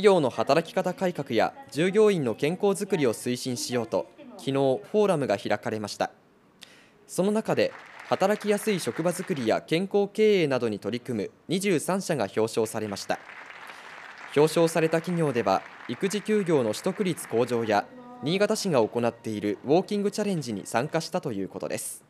企業の働き方改革や従業員の健康づくりを推進しようと昨日フォーラムが開かれましたその中で働きやすい職場づくりや健康経営などに取り組む23社が表彰されました表彰された企業では育児休業の取得率向上や新潟市が行っているウォーキングチャレンジに参加したということです